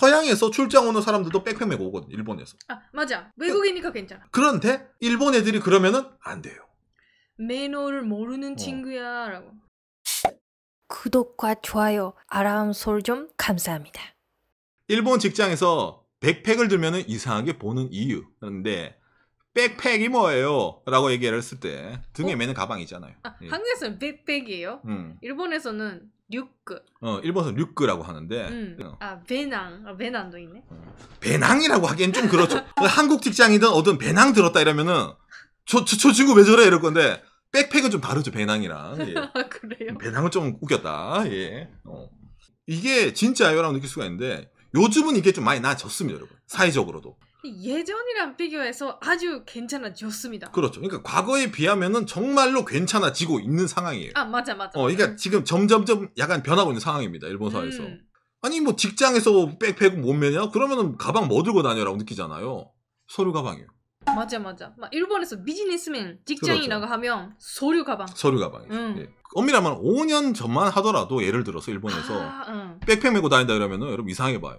서양에서 출장 오는 사람들도 백팩 메고 오거든 일본에서. 아 맞아 외국이니까 괜찮아. 그런데 일본 애들이 그러면은 안 돼요. 매너를 모르는 어. 친구야라고. 구독과 좋아요, 알람 솔좀 감사합니다. 일본 직장에서 백팩을 들면 이상하게 보는 이유. 그런데 백팩이 뭐예요? 라고 얘기를 했을 때 등에 어? 매는 가방이잖아요. 아, 예. 한국에서는 백팩이에요. 음. 일본에서는 류크. 어, 일본에서는 류크라고 하는데. 음. 어. 아, 배낭. 아, 배낭도 있네. 어. 배낭이라고 하기엔 좀 그렇죠. 한국 직장이든 어떤 배낭 들었다 이러면은 저, 저, 저 친구 왜 저래 이럴 건데 백팩은 좀 다르죠 배낭이랑. 예. 아, 그래요? 배낭은 좀 웃겼다. 예. 어. 이게 진짜요라고 느낄 수가 있는데 요즘은 이게 좀 많이 나아졌습니다 여러분. 사회적으로도. 예전이랑 비교해서 아주 괜찮아졌습니다. 그렇죠. 그러니까 과거에 비하면은 정말로 괜찮아지고 있는 상황이에요. 아 맞아 맞아. 어, 그러니까 음. 지금 점점점 약간 변하고 있는 상황입니다. 일본 사회에서. 음. 아니 뭐 직장에서 백패고 몸매냐? 그러면은 가방 뭐 들고 다녀라고 느끼잖아요. 서류 가방이에요. 맞아 맞아. 막 일본에서 비즈니스맨 직장이라고 그렇죠. 하면 서류 가방. 서류 가방이죠. 음. 예. 엄밀하면 5년 전만 하더라도 예를 들어서 일본에서 아, 백팩 메고 다닌다 그러면은 여러분 이상해 봐요.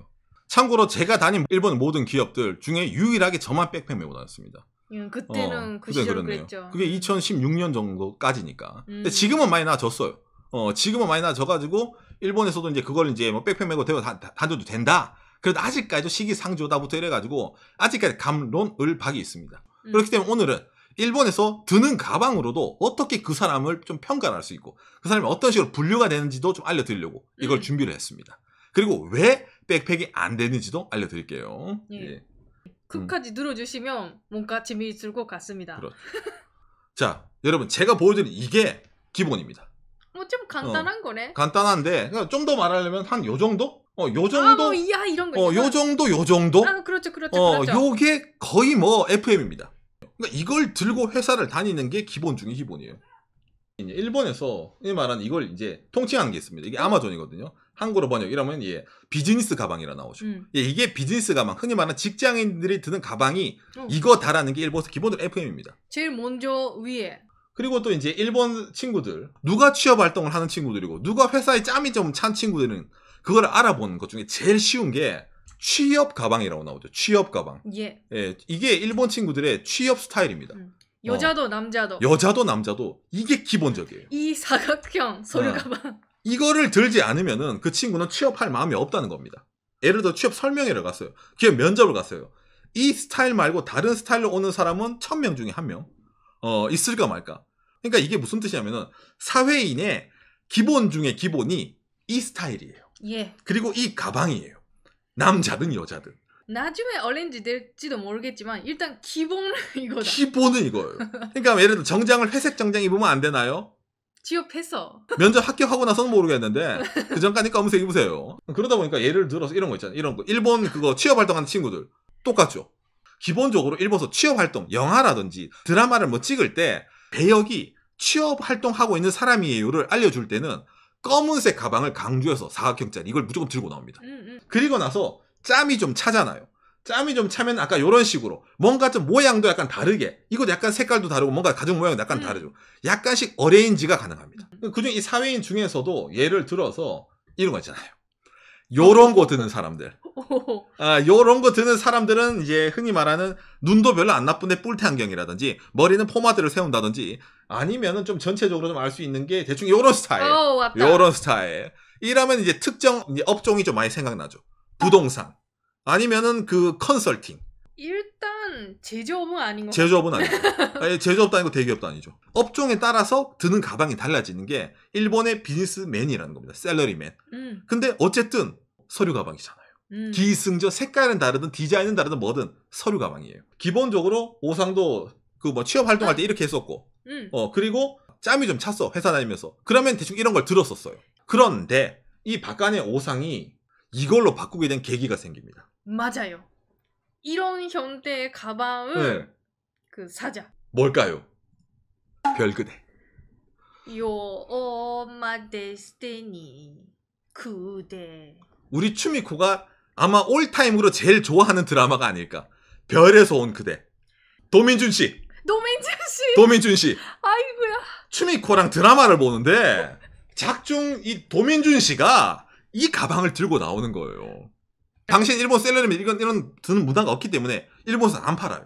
참고로 제가 다닌 일본 모든 기업들 중에 유일하게 저만 백팩 메고 다녔습니다. 음, 그때는 어, 그 시절 그랬네요. 그랬죠. 그게 2016년 정도까지니까. 음. 근데 지금은 많이 나아졌어요. 어, 지금은 많이 나아져가지고 일본에서도 이제 그걸 이제 뭐 백팩 메고 대고 다녀도 된다. 그래도 아직까지도 시기상조다부터 이래가지고 아직까지 감론을 박이 있습니다. 음. 그렇기 때문에 오늘은 일본에서 드는 가방으로도 어떻게 그 사람을 좀 평가를 할 수 있고 그 사람이 어떤 식으로 분류가 되는지도 좀 알려드리려고 이걸 음. 준비를 했습니다. 그리고 왜 백팩이 안 되는지도 알려드릴게요. 예. 예. 끝까지 음. 들어주시면 뭔가 재미있을 것 같습니다. 그렇죠. 자, 여러분 제가 보여드린 이게 기본입니다. 뭐 좀 간단한 어, 거네. 간단한데 그러니까 좀더 말하려면 한 요 정도? 어, 요 아, 정도. 아, 뭐, 이야 이런 거. 어, 요 정도, 요 정도. 아, 그렇죠, 그렇죠, 어, 그렇죠. 요게 거의 뭐 FM입니다. 그러니까 이걸 들고 회사를 다니는 게 기본 중의 기본이에요. 일본에서 말하는 이걸 이제 통칭하는 게 있습니다. 이게 아마존이거든요. 음. 한국어로 번역 이러면 예 비즈니스 가방이라 나오죠. 음. 예, 이게 비즈니스 가방 흔히 말하는 직장인들이 드는 가방이 어. 이거다라는 게 일본에서 기본적으로 FM입니다. 제일 먼저 위에 그리고 또 이제 일본 친구들 누가 취업 활동을 하는 친구들이고 누가 회사에 짬이 좀 찬 친구들은 그걸 알아보는 것 중에 제일 쉬운 게 취업 가방이라고 나오죠. 취업 가방. 예. 예 이게 일본 친구들의 취업 스타일입니다. 음. 여자도 어. 남자도 여자도 남자도 이게 기본적이에요. 이 사각형 서류 어. 가방. 어. 이거를 들지 않으면은 그 친구는 취업할 마음이 없다는 겁니다. 예를 들어 취업 설명회를 갔어요. 그업 면접을 갔어요. 이 스타일 말고 다른 스타일로 오는 사람은 천 명 중에 한명 어, 있을까 말까. 그러니까 이게 무슨 뜻이냐면은 사회인의 기본 중에 기본이 이 스타일이에요. 예. 그리고 이 가방이에요. 남자든 여자든. 나중에 얼렌지 될지도 모르겠지만 일단 기본은 이거다. 기본은 이거예요. 그러니까 예를 들어 정장을 회색 정장 입으면 안 되나요? 취업해서 면접 합격하고 나서는 모르겠는데 그 전까지 검은색 입으세요. 그러다 보니까 예를 들어서 이런 거 있잖아요. 이런 거 일본 그거 취업 활동하는 친구들 똑같죠. 기본적으로 일본에서 취업 활동 영화라든지 드라마를 뭐 찍을 때 배역이 취업 활동하고 있는 사람이에요를 알려줄 때는 검은색 가방을 강조해서 사각형짜리 이걸 무조건 들고 나옵니다. 음, 음. 그리고 나서 짬이 좀 차잖아요. 짬이 좀 차면 아까 요런 식으로 뭔가 좀 모양도 약간 다르게 이거 약간 색깔도 다르고 뭔가 가죽 모양도 약간 음. 다르죠. 약간씩 어레인지가 가능합니다. 그중 이 사회인 중에서도 예를 들어서 이런 거 있잖아요. 요런 거 드는 사람들. 아, 요런 거 드는 사람들은 이제 흔히 말하는 눈도 별로 안 나쁜데 뿔테 안경이라든지 머리는 포마드를 세운다든지 아니면은 좀 전체적으로 좀 알 수 있는 게 대충 요런 스타일. 오, 어, 요런 스타일. 이러면 이제 특정 업종이 좀 많이 생각나죠. 부동산. 아니면은 그 컨설팅. 일단 제조업은 아닌 것 제조업은 아니죠. 아니, 예, 제조업도 아니고 대기업도 아니죠. 업종에 따라서 드는 가방이 달라지는 게 일본의 비즈니스맨이라는 겁니다. 셀러리맨. 음. 근데 어쨌든 서류 가방이잖아요. 음. 기승저 색깔은 다르든 디자인은 다르든 뭐든 서류 가방이에요. 기본적으로 오상도 그 뭐 취업 활동할 때 이렇게 했었고, 음. 어 그리고 짬이 좀 찼어 회사 다니면서. 그러면 대충 이런 걸 들었었어요. 그런데 이 박간의 오상이 이걸로 바꾸게 된 계기가 생깁니다. 맞아요. 이런 형태의 가방을 네. 그 사자. 뭘까요? 별그대. 요 엄마 데스테니 그대. 우리 추미코가 아마 올타임으로 제일 좋아하는 드라마가 아닐까. 별에서 온 그대. 도민준 씨. 도민준 씨. 도민준 씨. 아이고야. 추미코랑 드라마를 보는데 작중 이 도민준 씨가 이 가방을 들고 나오는 거예요. 당신 일본 셀러리면 이건 이런 드는 문화가 없기 때문에 일본에서 안 팔아요.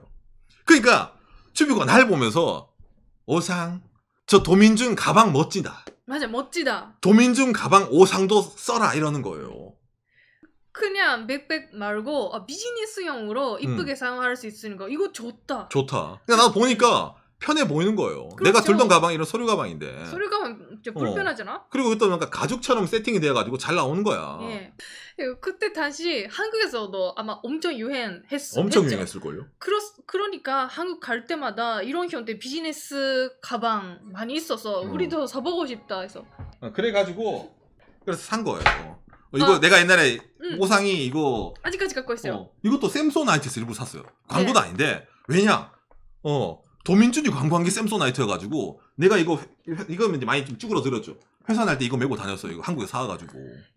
그러니까 츄비가 날 보면서 오상 저 도민준 가방 멋지다. 맞아 멋지다. 도민준 가방 오상도 써라 이러는 거예요. 그냥 백백 말고 아, 비즈니스용으로 이쁘게 음. 사용할 수 있으니까 이거 좋다. 좋다. 그러니까 나도 보니까 편해 보이는 거예요. 그렇죠. 내가 들던 가방이 이런 서류 가방인데. 서류 가방 좀 어. 불편하잖아. 어. 그리고 또 뭔가 가죽처럼 세팅이 돼가지고 잘 나오는 거야. 예. 예 그때 당시 한국에서도 아마 엄청 유행했어. 엄청 했죠. 유행했을걸요. 그러, 그러니까 한국 갈 때마다 이런 형태 비즈니스 가방 많이 있어서 어. 우리도 음. 사보고 싶다 해서. 어, 그래가지고 그래서 산 거예요. 어, 아. 이거 어. 내가 옛날에 음. 오상이 이거 아직까지 갖고 있어요. 어, 이것도 샘소 나이트스 일부 샀어요. 광고도 네. 아닌데 왜냐? 어 도민준이 관광객 샘소나이트여가지고 내가 이거 이거면 이제 많이 좀 쭈그러들었죠. 회사 날 때 이거 메고 다녔어. 이거 한국에 사와가지고.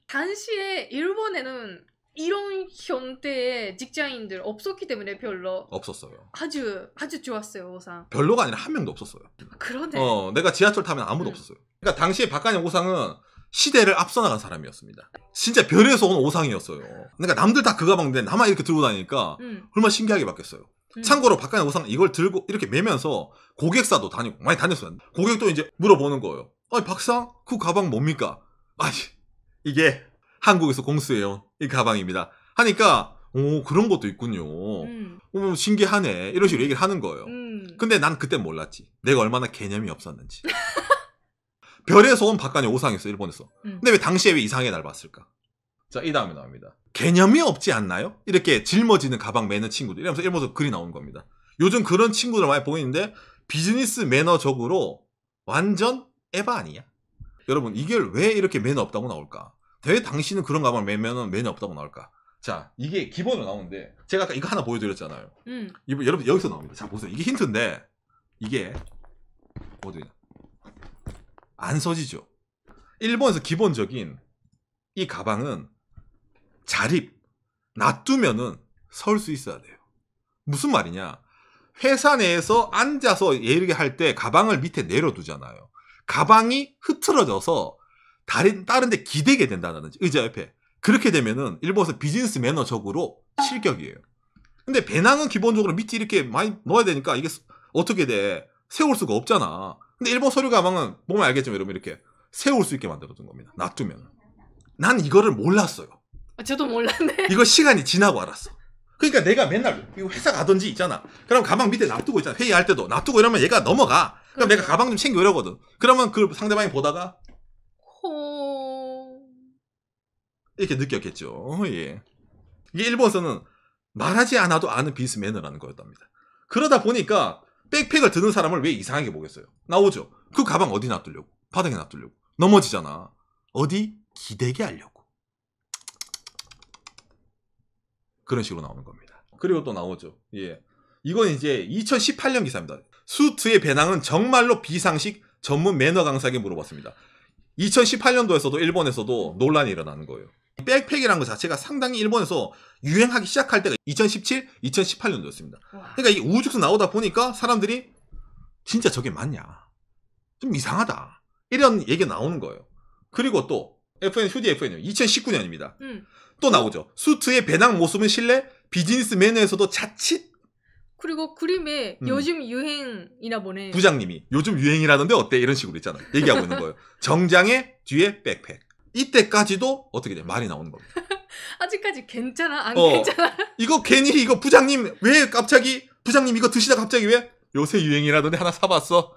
당시에 일본에는 이런 형태의 직장인들 없었기 때문에 별로 없었어요. 아주 아주 좋았어요 오상. 별로가 아니라 한 명도 없었어요. 그러네. 어 내가 지하철 타면 아무도 응. 음. 없었어요. 그러니까 당시에 박간영 오상은 시대를 앞서 나간 사람이었습니다. 진짜 별에서 온 오상이었어요. 그러니까 남들 다 그 가방인데 나만 이렇게 들고 다니니까 응. 음. 얼마나 신기하게 바뀌었어요. 음. 참고로 박간혜 우상 이걸 들고 이렇게 매면서 고객사도 다니고 많이 다녔어요. 고객도 이제 물어보는 거예요. 아니 박상 그 가방 뭡니까? 아니 이게 한국에서 공수해온 이 가방입니다. 하니까 오 그런 것도 있군요. 음. 오 신기하네 이런 식으로 얘기를 하는 거예요. 음. 근데 난 그때 몰랐지. 내가 얼마나 개념이 없었는지. 별에서 온박간혜 오상이었어 일본에서. 음. 근데 왜 당시에 왜이상해게날 봤을까? 자, 이 다음에 나옵니다. 개념이 없지 않나요? 이렇게 짊어지는 가방 매는 친구들. 이러면서 일본서 글이 나오는 겁니다. 요즘 그런 친구들 많이 보이는데 비즈니스 매너적으로 완전 에바 아니야? 여러분, 이게 왜 이렇게 매너 없다고 나올까? 왜 당신은 그런 가방 매면은 매너 없다고 나올까? 자, 이게 기본으로 나오는데 제가 아까 이거 하나 보여드렸잖아요. 음. 이거, 여러분, 여기서 나옵니다. 자, 보세요. 이게 힌트인데 이게 어디 안 써지죠. 일본에서 기본적인 이 가방은 자립, 놔두면은 설 수 있어야 돼요. 무슨 말이냐? 회사 내에서 앉아서 예르게 할 때 가방을 밑에 내려두잖아요. 가방이 흐트러져서 다른 다른데 기대게 된다든지 의자 옆에 그렇게 되면은 일본에서 비즈니스 매너적으로 실격이에요. 근데 배낭은 기본적으로 밑에 이렇게 많이 넣어야 되니까 이게 어떻게 돼 세울 수가 없잖아. 근데 일본 서류 가방은 보면 알겠지만 여러분 이렇게 세울 수 있게 만들어둔 겁니다. 놔두면 난 이거를 몰랐어요. 아, 저도 몰랐네. 이거 시간이 지나고 알았어. 그러니까 내가 맨날 회사 가던지 있잖아. 그럼 가방 밑에 놔두고 있잖아. 회의할 때도 놔두고 이러면 얘가 넘어가. 그럼 내가 그렇죠. 가방 좀 챙겨 오려거든 그러면 그 상대방이 보다가 호... 이렇게 느꼈겠죠. 예. 이게 일본에서는 말하지 않아도 아는 비스 매너라는 거였답니다. 그러다 보니까 백팩을 드는 사람을 왜 이상하게 보겠어요? 나오죠. 그 가방 어디 놔두려고? 바닥에 놔두려고. 넘어지잖아. 어디? 기대게 하려고. 그런 식으로 나오는 겁니다. 그리고 또 나오죠. 예. 이건 이제 2018년 기사입니다. 수트의 배낭은 정말로 비상식 전문 매너 강사에게 물어봤습니다. 2018년도에서도 일본에서도 논란이 일어나는 거예요. 백팩이라는 것 자체가 상당히 일본에서 유행하기 시작할 때가 2017, 2018년도였습니다. 그러니까 이 우후죽순 나오다 보니까 사람들이 진짜 저게 맞냐? 좀 이상하다. 이런 얘기가 나오는 거예요. 그리고 또 FN 휴디 FN요. 2019년입니다. 음. 또 나오죠. 수트의 배낭 모습은 실내 비즈니스 매너에서도 자칫 그리고 그림에 음. 요즘 유행이나 보네. 부장님이 요즘 유행이라던데 어때? 이런 식으로 있잖아 얘기하고 있는 거예요. 정장에 뒤에 백팩. 이때까지도 어떻게 돼? 말이 나오는 겁니다. 아직까지 괜찮아? 안 어, 괜찮아? 이거 괜히 이거 부장님 왜 갑자기 부장님 이거 드시다 갑자기 왜 요새 유행이라던데 하나 사봤어?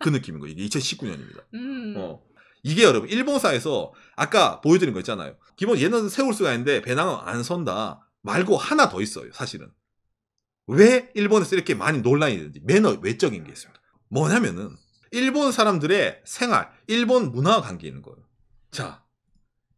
그 느낌인 거예요. 이게 2019년입니다. 음. 어. 이게 여러분 일본사에서 아까 보여드린 거 있잖아요. 기본 얘는 세울 수가 있는데 배낭은 안 선다 말고 하나 더 있어요. 사실은 왜 일본에서 이렇게 많이 논란이 되는지 매너 외적인 게 있습니다. 뭐냐면은 일본 사람들의 생활, 일본 문화와 관계 있는 거예요. 자,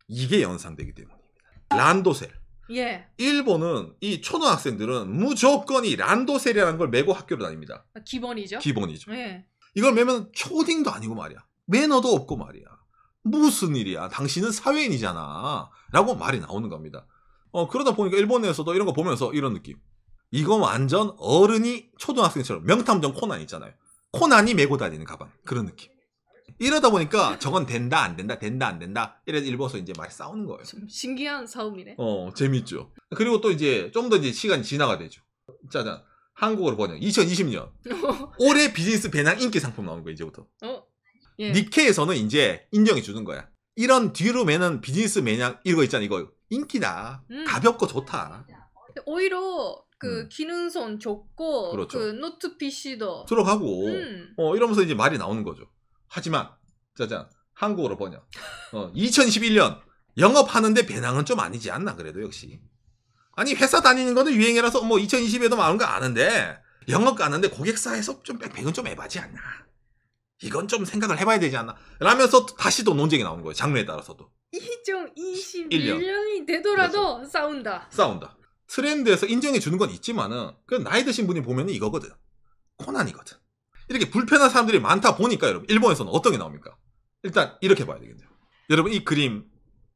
이게 연상되기 때문입니다. 란도셀. 예. 일본은 이 초등학생들은 무조건 이 란도셀이라는 걸 메고 학교를 다닙니다. 아, 기본이죠. 기본이죠. 예. 이걸 매면 초딩도 아니고 말이야. 매너도 없고 말이야. 무슨 일이야. 당신은 사회인이잖아. 라고 말이 나오는 겁니다. 어, 그러다 보니까 일본에서도 이런 거 보면서 이런 느낌. 이건 완전 어른이 초등학생처럼 명탐정 코난 있잖아요. 코난이 메고 다니는 가방. 그런 느낌. 이러다 보니까 저건 된다 안 된다 된다 안 된다 이래서 일본서 이제 많이 싸우는 거예요. 좀 신기한 싸움이네. 어 재밌죠. 그리고 또 이제 좀 더 이제 시간이 지나가 되죠. 짜잔 한국어로 번역 2020년 올해 비즈니스 배낭 인기 상품 나오는 거예요 이제부터. 어, 예. 니케에서는 이제 인정해 주는 거야. 이런 뒤로 매는 비즈니스 매냥 이거 있잖아 이거 인기다 음. 가볍고 좋다. 오히려 그 음. 기능성 좋고 그렇죠. 그 노트 PC도 들어가고 음. 어 이러면서 이제 말이 나오는 거죠. 하지만 짜잔 한국어로 번역. 어 2011년 영업하는데 배낭은 좀 아니지 않나 그래도 역시. 아니 회사 다니는 거는 유행이라서 뭐 2020에도 많은 거 아는데 영업 가는데 고객사에서 좀 백백은 좀 해봐지 않나. 이건 좀 생각을 해봐야 되지 않나 라면서 다시 또 논쟁이 나오는 거예요 장르에 따라서도 2021년이 되더라도 그렇죠. 싸운다 싸운다 트렌드에서 인정해 주는 건 있지만은 그 나이 드신 분이 보면 이거거든 코난이거든 이렇게 불편한 사람들이 많다 보니까 여러분 일본에서는 어떤 게 나옵니까 일단 이렇게 봐야 되겠네요 여러분 이 그림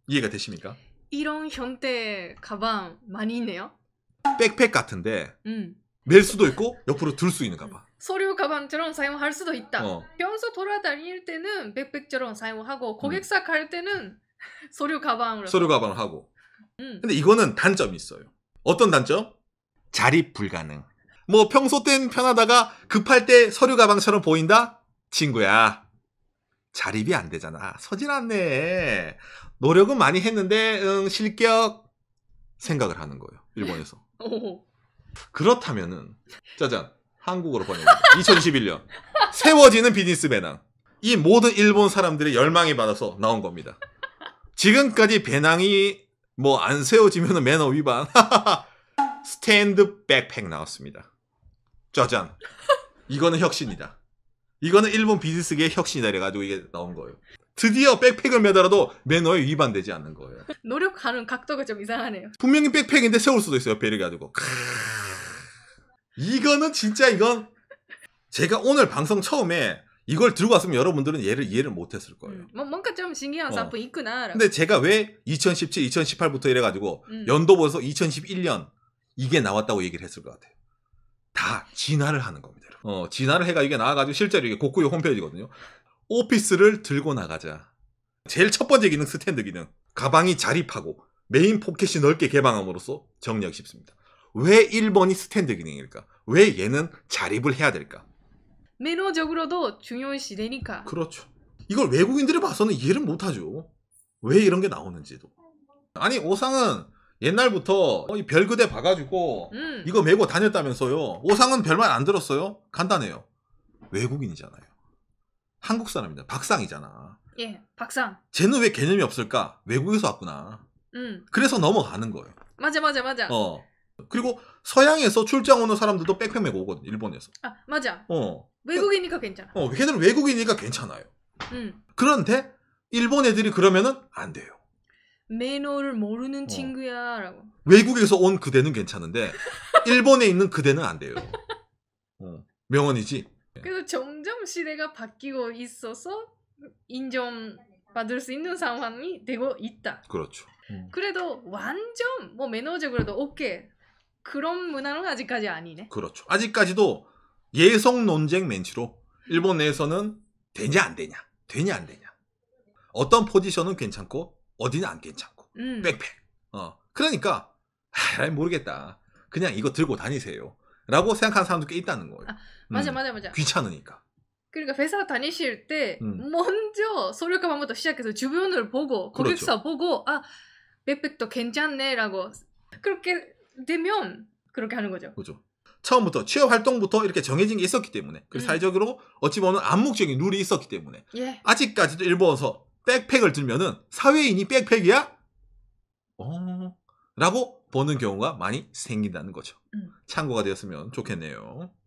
이해가 되십니까 이런 형태 가방 많이 있네요 백팩 같은데 음. 낼 수도 있고 옆으로 들 수 있는 가방 서류 가방처럼 사용할 수도 있다. 어. 평소 돌아다닐 때는 백팩처럼 사용하고 음. 고객사 갈 때는 서류 가방으로. 서류 가방을 하고. 음. 근데 이거는 단점이 있어요. 어떤 단점? 자립 불가능. 뭐 평소 땐 편하다가 급할 때 서류 가방처럼 보인다? 친구야. 자립이 안 되잖아. 서질 않네. 노력은 많이 했는데 응, 실격 생각을 하는 거예요. 일본에서. 그렇다면은 짜잔. 한국어로 번역합니다. 2 0 1 1년 세워지는 비즈니스 배낭. 이 모든 일본 사람들의 열망이 받아서 나온 겁니다. 지금까지 배낭이 뭐 안 세워지면 매너 위반. 스탠드 백팩 나왔습니다. 짜잔. 이거는 혁신이다. 이거는 일본 비즈니스계의 혁신이다 이래가지고 이게 나온 거예요. 드디어 백팩을 매달아도 매너에 위반되지 않는 거예요. 노력하는 각도가 좀 이상하네요. 분명히 백팩인데 세울 수도 있어요. 배를 가지고. 이거는 진짜 이건 제가 오늘 방송 처음에 이걸 들고 왔으면 여러분들은 얘를 이해를 못했을 거예요. 음, 뭐, 뭔가 좀 신기한 상품 어. 있구나. 근데 제가 왜 2017, 2018부터 이래가지고 음. 연도 벌써 2 0 1 1년 이게 나왔다고 얘기를 했을 것 같아요. 다 진화를 하는 겁니다. 어, 진화를 해가 이게 나와가지고 실제로 이게 곡구이 홈페이지거든요. 오피스를 들고 나가자. 제일 첫 번째 기능 스탠드 기능. 가방이 자립하고 메인 포켓이 넓게 개방함으로써 정리하기 쉽습니다. 왜일본이 스탠드 기능일까? 왜 얘는 자립을 해야 될까? 매너적으로도 중요한시대니까 그렇죠. 이걸 외국인들이 봐서는 이해를 못하죠. 왜 이런 게 나오는지도. 아니 오상은 옛날부터 어, 이 별그대 봐가지고 음. 이거 메고 다녔다면서요. 오상은 별말 안 들었어요. 간단해요. 외국인이잖아요. 한국 사람입니다 박상이잖아. 예, 박상. 쟤는 왜 개념이 없을까? 외국에서 왔구나. 음. 그래서 넘어가는 거예요. 맞아, 맞아, 맞아. 어. 그리고 서양에서 출장 오는 사람들도 백팩 메고 오거든 일본에서. 아 맞아. 어. 외국이니까 괜찮아. 어 걔들은 외국이니까 괜찮아요. 음. 그런데 일본 애들이 그러면은 안 돼요. 매너를 모르는 어. 친구야라고. 외국에서 온 그대는 괜찮은데 일본에 있는 그대는 안 돼요. 어. 명언이지. 그래서 점점 시대가 바뀌고 있어서 인정받을 수 있는 상황이 되고 있다. 그렇죠. 음. 그래도 완전 뭐 매너적으로도 오케이 그런 문화는 아직까지 아니네. 그렇죠. 아직까지도 예성 논쟁 멘치로 일본 내에서는 되냐 안 되냐, 되냐 안 되냐. 어떤 포지션은 괜찮고 어디는 안 괜찮고 음. 빽빽. 어 그러니까 아, 모르겠다. 그냥 이거 들고 다니세요. 라고 생각하는 사람도 꽤 있다는 거예요. 아, 음. 맞아, 음, 맞아, 맞아. 귀찮으니까. 그러니까 회사 다니실 때 음. 먼저 소리값부터 시작해서 주변을 보고 그렇죠. 고객사 그렇죠. 보고 아 빽빽도 괜찮네라고 그렇게 되면 그렇게 하는 거죠. 그죠. 처음부터 취업 활동부터 이렇게 정해진 게 있었기 때문에 그리고 음. 사회적으로 어찌 보면 암묵적인 룰이 있었기 때문에 예. 아직까지도 일본에서 백팩을 들면은 사회인이 백팩이야? 어... 라고 보는 경우가 많이 생긴다는 거죠. 음. 참고가 되었으면 좋겠네요.